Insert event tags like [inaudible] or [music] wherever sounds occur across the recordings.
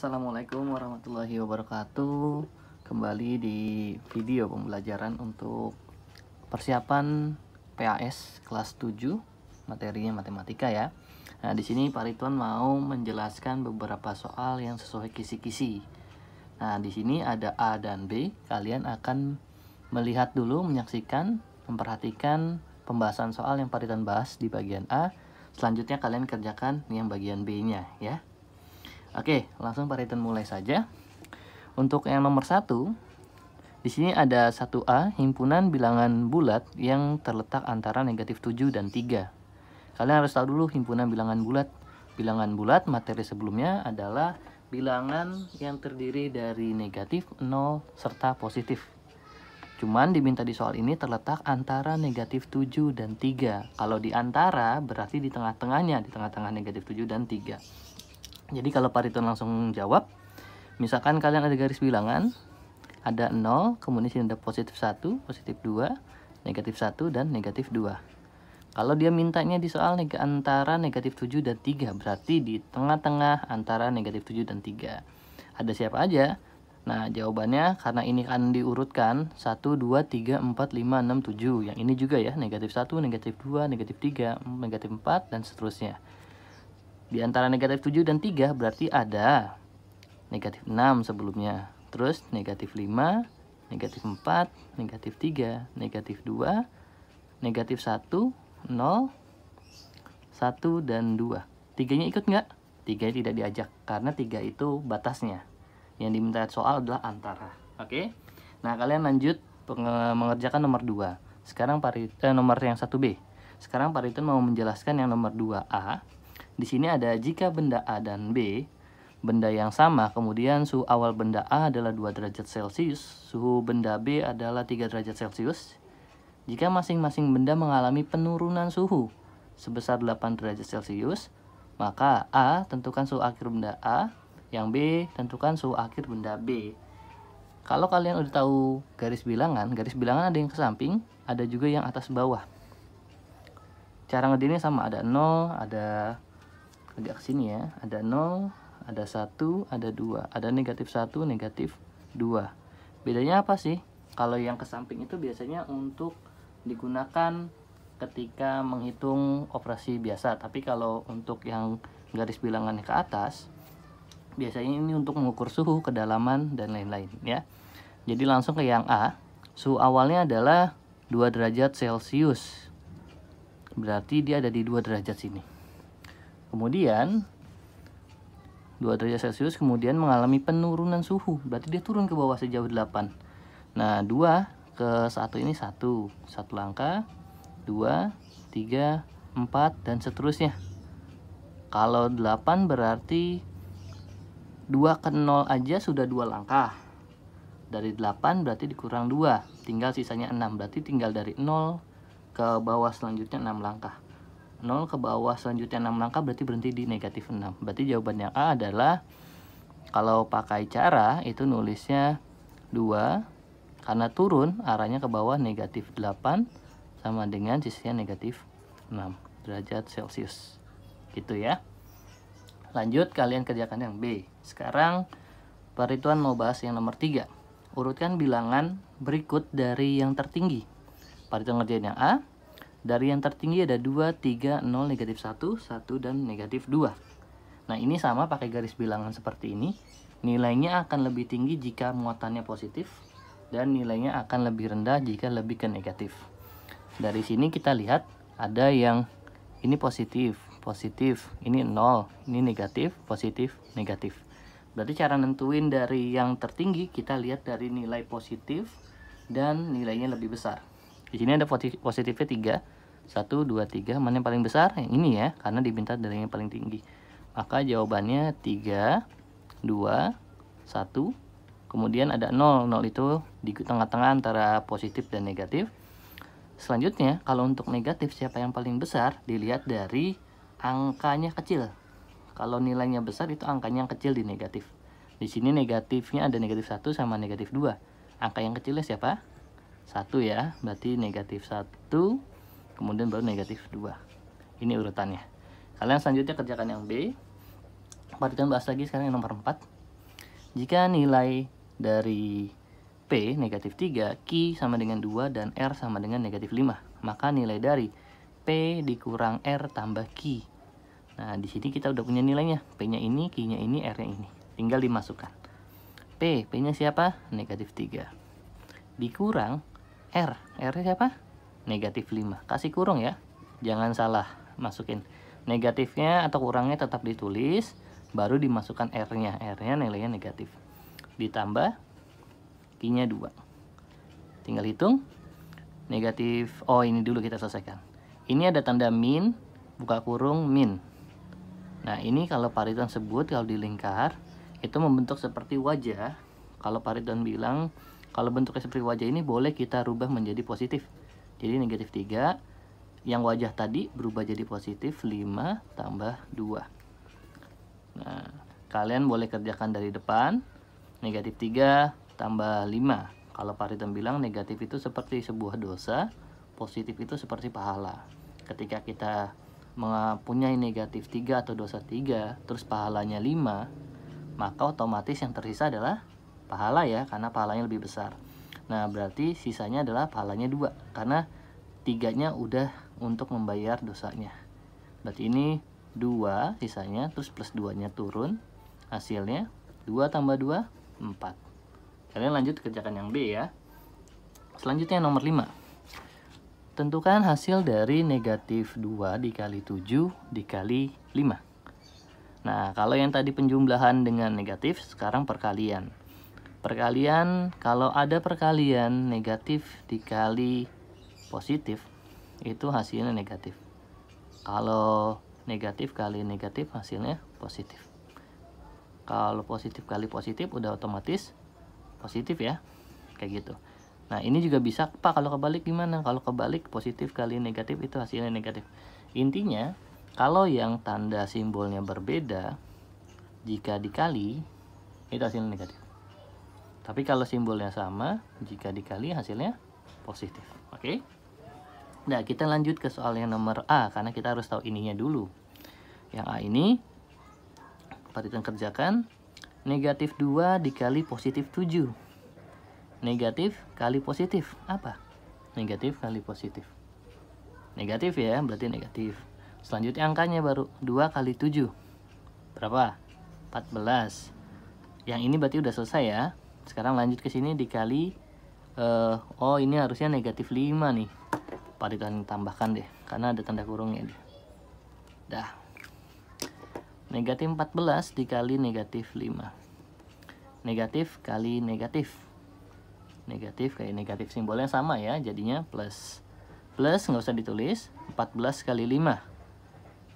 Assalamualaikum warahmatullahi wabarakatuh Kembali di video pembelajaran untuk persiapan PAS kelas 7 Materinya matematika ya Nah di sini Pak Ritwan mau menjelaskan beberapa soal yang sesuai kisi-kisi Nah di sini ada A dan B Kalian akan melihat dulu, menyaksikan, memperhatikan pembahasan soal yang Pak Ritwan bahas di bagian A Selanjutnya kalian kerjakan yang bagian B-nya ya Oke, langsung Pak paritan mulai saja. Untuk yang nomor satu, di sini ada 1A, himpunan bilangan bulat yang terletak antara negatif 7 dan 3. Kalian harus tahu dulu himpunan bilangan bulat. Bilangan bulat materi sebelumnya adalah bilangan yang terdiri dari negatif, 0, serta positif. Cuman diminta di soal ini terletak antara negatif 7 dan 3. Kalau di antara berarti di tengah-tengahnya, di tengah-tengah negatif 7 dan 3. Jadi kalau Pak Ridwan langsung jawab, misalkan kalian ada garis bilangan, ada 0, kemudian sini ada positif 1, positif 2, negatif 1, dan negatif 2. Kalau dia mintanya di soal neg antara negatif 7 dan 3, berarti di tengah-tengah antara negatif 7 dan 3. Ada siapa aja? Nah, jawabannya karena ini kan diurutkan 1, 2, 3, 4, 5, 6, 7. Yang ini juga ya, negatif 1, negatif 2, negatif 3, negatif 4, dan seterusnya. Di antara negatif 7 dan 3 berarti ada negatif 6 sebelumnya. Terus negatif 5, negatif 4, negatif 3, negatif 2, negatif 1, 0, 1, dan 2. Tiganya ikut nggak? Tiganya tidak diajak, karena tiga itu batasnya. Yang diminta soal adalah antara. Oke? Okay? Nah, kalian lanjut mengerjakan nomor 2. Sekarang pari, eh, nomor yang 1B. Sekarang Pariton mau menjelaskan yang nomor 2A di sini ada jika benda A dan B, benda yang sama, kemudian suhu awal benda A adalah 2 derajat Celcius, suhu benda B adalah 3 derajat Celcius. Jika masing-masing benda mengalami penurunan suhu sebesar 8 derajat Celcius, maka A tentukan suhu akhir benda A, yang B tentukan suhu akhir benda B. Kalau kalian udah tahu garis bilangan, garis bilangan ada yang ke samping, ada juga yang atas bawah. Cara ngedirinya sama, ada 0, ada agak sini ya ada 0 ada 1 ada 2 ada negatif 1 negatif 2 bedanya apa sih kalau yang ke samping itu biasanya untuk digunakan ketika menghitung operasi biasa tapi kalau untuk yang garis bilangan ke atas biasanya ini untuk mengukur suhu kedalaman dan lain-lain ya jadi langsung ke yang A suhu awalnya adalah 2 derajat celcius berarti dia ada di 2 derajat sini Kemudian 2 derajat Celcius kemudian mengalami penurunan suhu. Berarti dia turun ke bawah sejauh 8. Nah, 2 ke 1 ini 1. 1 langkah, 2, 3, 4 dan seterusnya. Kalau 8 berarti 2 ke 0 aja sudah 2 langkah. Dari 8 berarti dikurang 2, tinggal sisanya 6. Berarti tinggal dari 0 ke bawah selanjutnya 6 langkah. 0 ke bawah selanjutnya 6 langkah berarti berhenti di negatif 6 berarti jawaban yang A adalah kalau pakai cara itu nulisnya 2 karena turun arahnya ke bawah negatif 8 sama dengan sisinya negatif 6 derajat celcius gitu ya lanjut kalian kerjakan yang B sekarang perituan mau bahas yang nomor 3 urutkan bilangan berikut dari yang tertinggi perhitungan ngerjain yang A dari yang tertinggi ada 2, 3, 0, negatif 1, 1, dan negatif 2. Nah, ini sama pakai garis bilangan seperti ini. Nilainya akan lebih tinggi jika muatannya positif, dan nilainya akan lebih rendah jika lebih ke negatif. Dari sini kita lihat ada yang ini positif, positif, ini 0, ini negatif, positif, negatif. Berarti cara nentuin dari yang tertinggi kita lihat dari nilai positif dan nilainya lebih besar. Di sini ada positifnya 3. 1, 2, 3. Mana yang paling besar? Yang ini ya, karena diminta dari yang paling tinggi. Maka jawabannya 3, 2, 1. Kemudian ada 0. 0 itu di tengah-tengah antara positif dan negatif. Selanjutnya, kalau untuk negatif siapa yang paling besar? Dilihat dari angkanya kecil. Kalau nilainya besar itu angkanya yang kecil di negatif. Di sini negatifnya ada negatif 1 sama negatif 2. Angka yang kecilnya siapa? satu ya berarti negatif satu kemudian baru negatif dua ini urutannya kalian selanjutnya kerjakan yang B perhatikan bahas lagi sekarang yang nomor 4 jika nilai dari P negatif 3 Q sama dengan 2 dan R sama dengan negatif 5 maka nilai dari P dikurang R tambah Q nah di sini kita udah punya nilainya P nya ini, Q nya ini, R nya ini tinggal dimasukkan P, P nya siapa? negatif 3 dikurang R. R siapa? Negatif 5. Kasih kurung ya. Jangan salah masukin. Negatifnya atau kurangnya tetap ditulis, baru dimasukkan R-nya. R-nya nilainya negatif. Ditambah Q-nya 2. Tinggal hitung. Negatif, oh ini dulu kita selesaikan. Ini ada tanda min, buka kurung, min. Nah ini kalau pariton sebut, kalau dilingkar, itu membentuk seperti wajah. Kalau pariton bilang kalau bentuknya seperti wajah ini boleh kita rubah menjadi positif. Jadi negatif 3, yang wajah tadi berubah jadi positif 5 tambah 2. Nah, kalian boleh kerjakan dari depan, negatif 3 tambah 5. Kalau Pak bilang negatif itu seperti sebuah dosa, positif itu seperti pahala. Ketika kita mempunyai negatif 3 atau dosa 3, terus pahalanya 5, maka otomatis yang tersisa adalah pahala ya karena pahalanya lebih besar nah berarti sisanya adalah pahalanya dua karena tiganya udah untuk membayar dosanya berarti ini dua sisanya terus plus duanya turun hasilnya dua tambah dua empat. kalian lanjut kerjakan yang B ya selanjutnya nomor lima. tentukan hasil dari negatif dua dikali tujuh dikali lima. Nah, kalau yang tadi penjumlahan dengan negatif, sekarang perkalian. Perkalian, kalau ada perkalian negatif dikali positif, itu hasilnya negatif. Kalau negatif kali negatif, hasilnya positif. Kalau positif kali positif, udah otomatis positif ya. Kayak gitu. Nah, ini juga bisa, Pak, kalau kebalik gimana? Kalau kebalik, positif kali negatif, itu hasilnya negatif. Intinya, kalau yang tanda simbolnya berbeda, jika dikali, itu hasilnya negatif. Tapi kalau simbolnya sama, jika dikali hasilnya positif. Oke? Okay? Nah, kita lanjut ke soal yang nomor A karena kita harus tahu ininya dulu. Yang A ini dapat kita kerjakan negatif 2 dikali positif 7. Negatif kali positif apa? Negatif kali positif. Negatif ya, berarti negatif. Selanjutnya angkanya baru 2 kali 7. Berapa? 14. Yang ini berarti udah selesai ya sekarang lanjut ke sini dikali uh, oh ini harusnya negatif 5 nih pada tambahkan deh karena ada tanda kurungnya deh dah negatif 14 dikali negatif 5 negatif kali negatif negatif kayak negatif simbolnya sama ya jadinya plus plus nggak usah ditulis 14 kali 5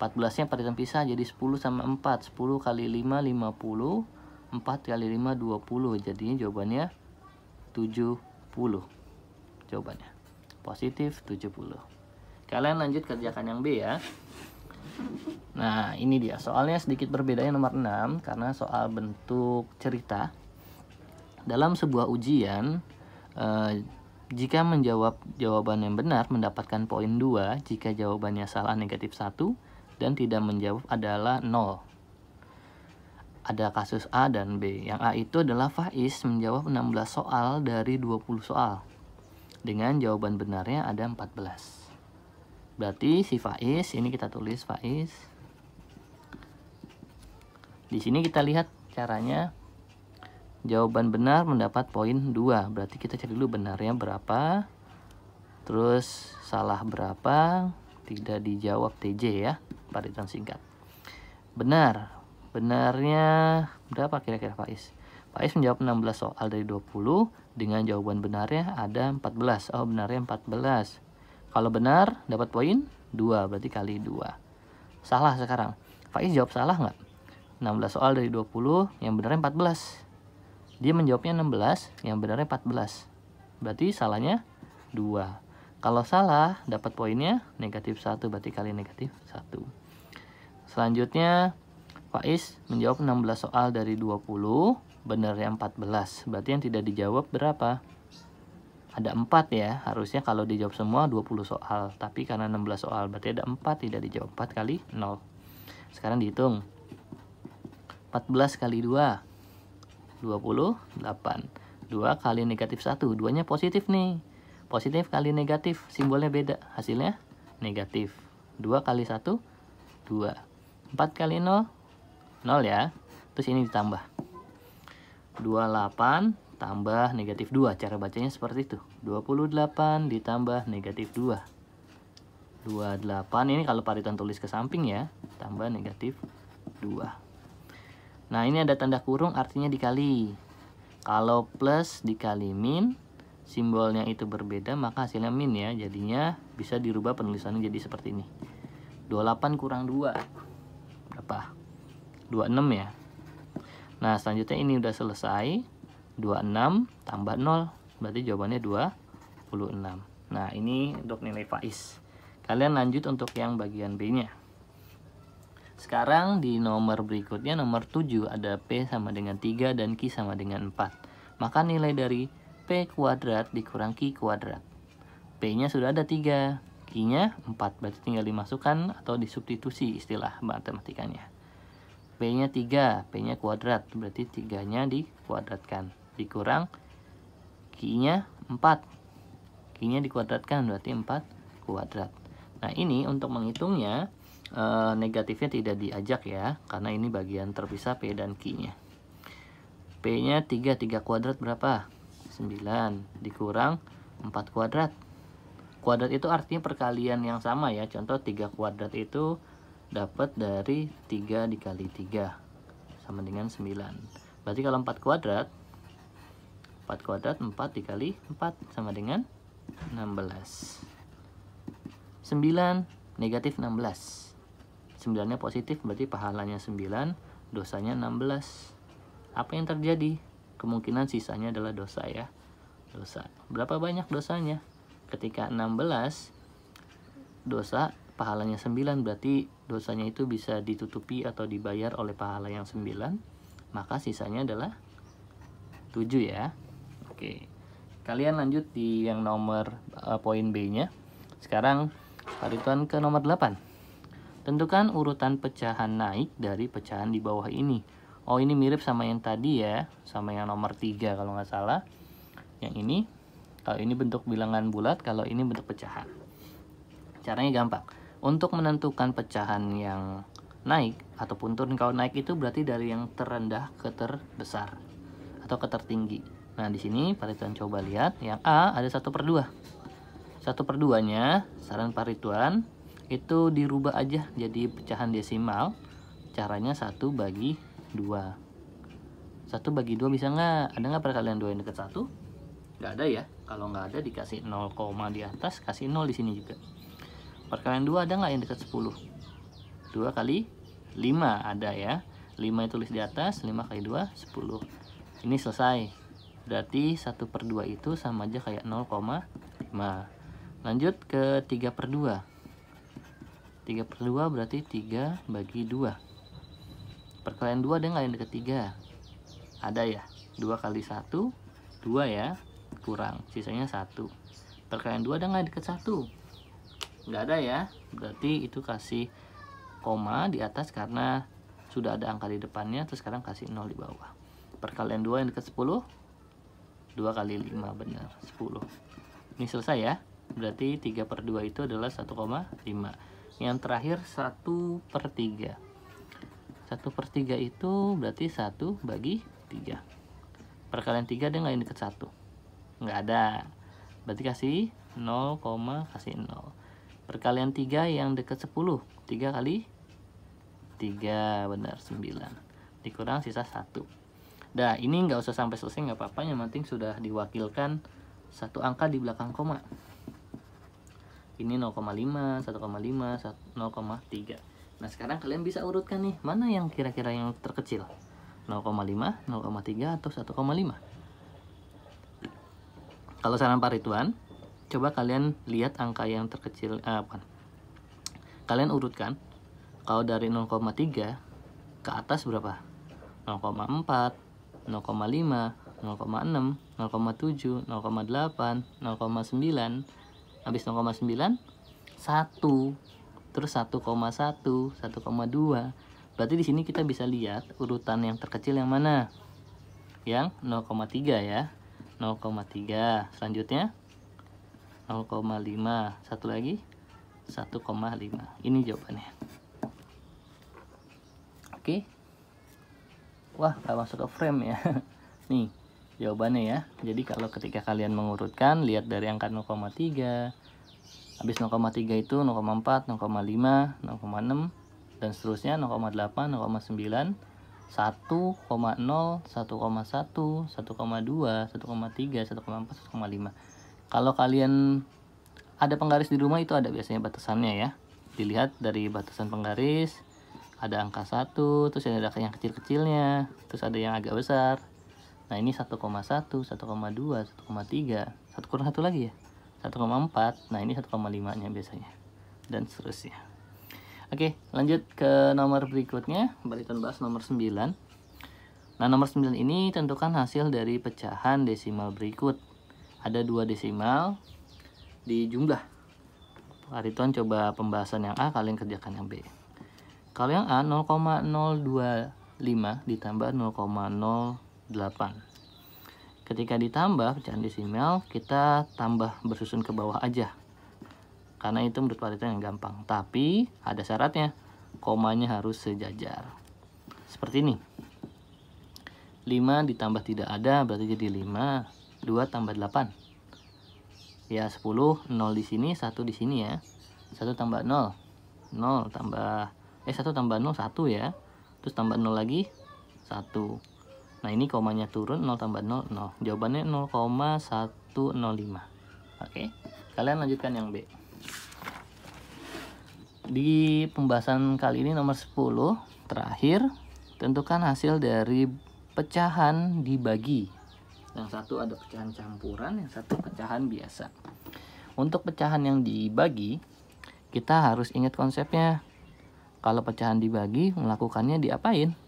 14 nya pada pisah jadi 10 sama 4 10 kali 5 50 4 kali 5 20 jadinya jawabannya 70 jawabannya positif 70 kalian lanjut kerjakan yang B ya nah ini dia soalnya sedikit berbedanya nomor 6 karena soal bentuk cerita dalam sebuah ujian eh, jika menjawab jawaban yang benar mendapatkan poin 2 jika jawabannya salah negatif 1 dan tidak menjawab adalah 0 ada kasus A dan B. Yang A itu adalah Faiz menjawab 16 soal dari 20 soal. Dengan jawaban benarnya ada 14. Berarti si Faiz, ini kita tulis Faiz. Di sini kita lihat caranya. Jawaban benar mendapat poin 2. Berarti kita cari dulu benarnya berapa. Terus salah berapa. Tidak dijawab TJ ya. Paritan singkat. Benar, Benarnya berapa kira-kira Faiz? Faiz menjawab 16 soal dari 20 dengan jawaban benarnya ada 14. Oh, benarnya 14. Kalau benar dapat poin 2, berarti kali 2. Salah sekarang. Faiz jawab salah nggak? 16 soal dari 20, yang benarnya 14. Dia menjawabnya 16, yang benarnya 14. Berarti salahnya 2. Kalau salah, dapat poinnya negatif 1, berarti kali negatif 1. Selanjutnya, Faiz menjawab 16 soal dari 20, benarnya 14. Berarti yang tidak dijawab berapa? Ada 4 ya, harusnya kalau dijawab semua 20 soal. Tapi karena 16 soal, berarti ada 4 tidak dijawab. 4 kali 0. Sekarang dihitung. 14 kali 2, 28. 2 kali negatif 1, 2-nya positif nih. Positif kali negatif, simbolnya beda. Hasilnya negatif. 2 kali 1, 2. 4 kali 0, 0 ya. Terus ini ditambah. 28 tambah negatif 2. Cara bacanya seperti itu. 28 ditambah negatif 2. 28 ini kalau paritan tulis ke samping ya. Tambah negatif 2. Nah ini ada tanda kurung artinya dikali. Kalau plus dikali min, simbolnya itu berbeda maka hasilnya min ya. Jadinya bisa dirubah penulisannya jadi seperti ini. 28 kurang 2. Berapa? 26 ya. Nah, selanjutnya ini udah selesai. 26 tambah 0, berarti jawabannya 26. Nah, ini untuk nilai Faiz. Kalian lanjut untuk yang bagian B-nya. Sekarang di nomor berikutnya, nomor 7, ada P sama dengan 3 dan Q sama dengan 4. Maka nilai dari P kuadrat dikurang Q kuadrat. P-nya sudah ada 3, Q-nya 4, berarti tinggal dimasukkan atau disubstitusi istilah matematikanya. P-nya 3, P-nya kuadrat, berarti 3-nya dikuadratkan. Dikurang Q-nya 4. Q-nya dikuadratkan, berarti 4 kuadrat. Nah, ini untuk menghitungnya, e, negatifnya tidak diajak ya, karena ini bagian terpisah P dan Q-nya. P-nya 3, 3 kuadrat berapa? 9, dikurang 4 kuadrat. Kuadrat itu artinya perkalian yang sama ya, contoh 3 kuadrat itu dapat dari 3 dikali 3 sama dengan 9 berarti kalau 4 kuadrat 4 kuadrat 4 dikali 4 sama dengan 16 9 negatif 16 9 nya positif berarti pahalanya 9 dosanya 16 apa yang terjadi kemungkinan sisanya adalah dosa ya dosa berapa banyak dosanya ketika 16 dosa pahalanya sembilan berarti dosanya itu bisa ditutupi atau dibayar oleh pahala yang sembilan, maka sisanya adalah tujuh ya oke kalian lanjut di yang nomor uh, poin B nya sekarang Parituan ke nomor 8 tentukan urutan pecahan naik dari pecahan di bawah ini oh ini mirip sama yang tadi ya sama yang nomor 3 kalau nggak salah yang ini kalau eh, ini bentuk bilangan bulat kalau ini bentuk pecahan caranya gampang untuk menentukan pecahan yang naik ataupun turun kalau naik itu berarti dari yang terendah ke terbesar atau ke tertinggi. Nah di sini Pak Ridwan coba lihat yang A ada satu per dua. Satu per duanya saran Pak itu dirubah aja jadi pecahan desimal. Caranya satu bagi dua. Satu bagi dua bisa nggak? Ada nggak perkalian dua yang dekat satu? Nggak ada ya. Kalau nggak ada dikasih 0, di atas kasih 0 di sini juga. Perkalian 2 ada nggak yang dekat 10? 2 kali 5 ada ya. 5 itu tulis di atas, 5 kali 2, 10. Ini selesai. Berarti 1 per 2 itu sama aja kayak 0,5. Lanjut ke 3 per 2. 3 per 2 berarti 3 bagi 2. Perkalian 2 ada nggak yang dekat 3? Ada ya. 2 kali 1, 2 ya. Kurang. Sisanya 1. Perkalian 2 ada nggak yang dekat 1? nggak ada ya berarti itu kasih koma di atas karena sudah ada angka di depannya terus sekarang kasih 0 di bawah perkalian 2 yang dekat 10 2 kali 5 benar 10 ini selesai ya berarti 3 per 2 itu adalah 1,5 yang terakhir 1 per 3 1 per 3 itu berarti 1 bagi 3 perkalian 3 dia nggak yang dekat 1 nggak ada berarti kasih 0, kasih 0 Perkalian 3 yang dekat 10. 3 kali 3, benar 9. Dikurang sisa 1. Nah, ini nggak usah sampai selesai, nggak apa-apa. Yang penting sudah diwakilkan satu angka di belakang koma. Ini 0,5, 1,5, 0,3. Nah, sekarang kalian bisa urutkan nih, mana yang kira-kira yang terkecil? 0,5, 0,3, atau 1,5? Kalau saran Pak Ridwan, coba kalian lihat angka yang terkecil eh, apa kalian urutkan kalau dari 0,3 ke atas berapa 0,4 0,5 0,6 0,7 0,8 0,9 habis 0,9 1 terus 1,1 1,2 Berarti di sini kita bisa lihat urutan yang terkecil yang mana? Yang 0,3 ya. 0,3. Selanjutnya 0,5 satu lagi 1,5 ini jawabannya oke wah nggak masuk ke frame ya [laughs] nih jawabannya ya jadi kalau ketika kalian mengurutkan lihat dari angka 0,3 habis 0,3 itu 0,4 0,5 0,6 dan seterusnya 0,8 0,9 1,0, 1,1, 1,2, 1,3, 1,4, 1,5 kalau kalian ada penggaris di rumah itu ada biasanya batasannya ya. Dilihat dari batasan penggaris, ada angka 1, terus ada yang kecil-kecilnya, terus ada yang agak besar. Nah ini 1,1, 1,2, 1,3, 1 kurang satu lagi ya. 1,4, nah ini 1,5 nya biasanya. Dan seterusnya. Oke, lanjut ke nomor berikutnya, bariton bahas nomor 9. Nah, nomor 9 ini tentukan hasil dari pecahan desimal berikut ada dua desimal di jumlah Ariton coba pembahasan yang A kalian kerjakan yang B kalau yang A 0,025 ditambah 0,08 ketika ditambah pecahan desimal kita tambah bersusun ke bawah aja karena itu menurut Pak yang gampang tapi ada syaratnya komanya harus sejajar seperti ini 5 ditambah tidak ada berarti jadi 5 2 tambah 8 ya 10 0 di sini 1 di sini ya 1 tambah 0 0 tambah eh 1 tambah 0 1 ya terus tambah 0 lagi 1 nah ini komanya turun 0 tambah 0 0 jawabannya 0,105 oke kalian lanjutkan yang B di pembahasan kali ini nomor 10 terakhir tentukan hasil dari pecahan dibagi yang satu ada pecahan campuran yang satu pecahan biasa untuk pecahan yang dibagi kita harus ingat konsepnya kalau pecahan dibagi melakukannya diapain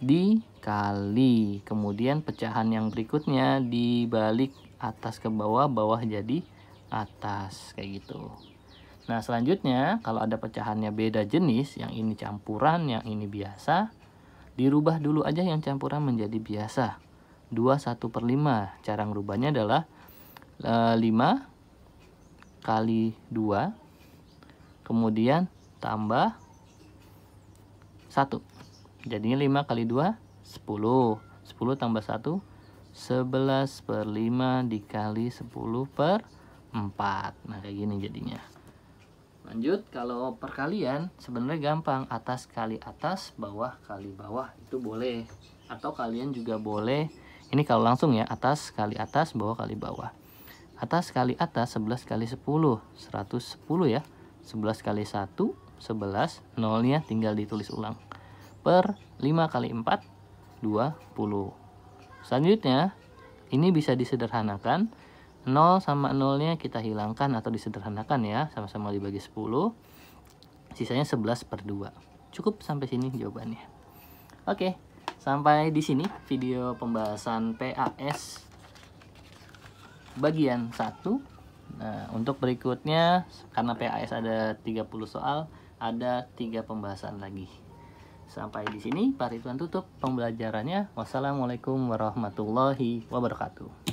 dikali kemudian pecahan yang berikutnya dibalik atas ke bawah bawah jadi atas kayak gitu nah selanjutnya kalau ada pecahannya beda jenis yang ini campuran yang ini biasa dirubah dulu aja yang campuran menjadi biasa 2 1 per 5. Cara ngerubahnya adalah e, eh, 5 kali 2, kemudian tambah 1. Jadinya 5 kali 2, 10. 10 tambah 1, 11 per 5 dikali 10 per 4. Nah, kayak gini jadinya. Lanjut, kalau perkalian sebenarnya gampang. Atas kali atas, bawah kali bawah itu boleh. Atau kalian juga boleh ini kalau langsung ya, atas kali atas, bawah kali bawah. Atas kali atas, 11 kali 10, 110 ya. 11 kali 1, 11, 0nya tinggal ditulis ulang. Per 5 kali 4, 20. Selanjutnya, ini bisa disederhanakan. 0 sama 0-nya kita hilangkan atau disederhanakan ya. Sama-sama dibagi 10. Sisanya 11 per 2. Cukup sampai sini jawabannya. Oke, Sampai di sini video pembahasan PAS bagian 1. Nah, untuk berikutnya karena PAS ada 30 soal, ada tiga pembahasan lagi. Sampai di sini Pak Ridwan tutup pembelajarannya. Wassalamualaikum warahmatullahi wabarakatuh.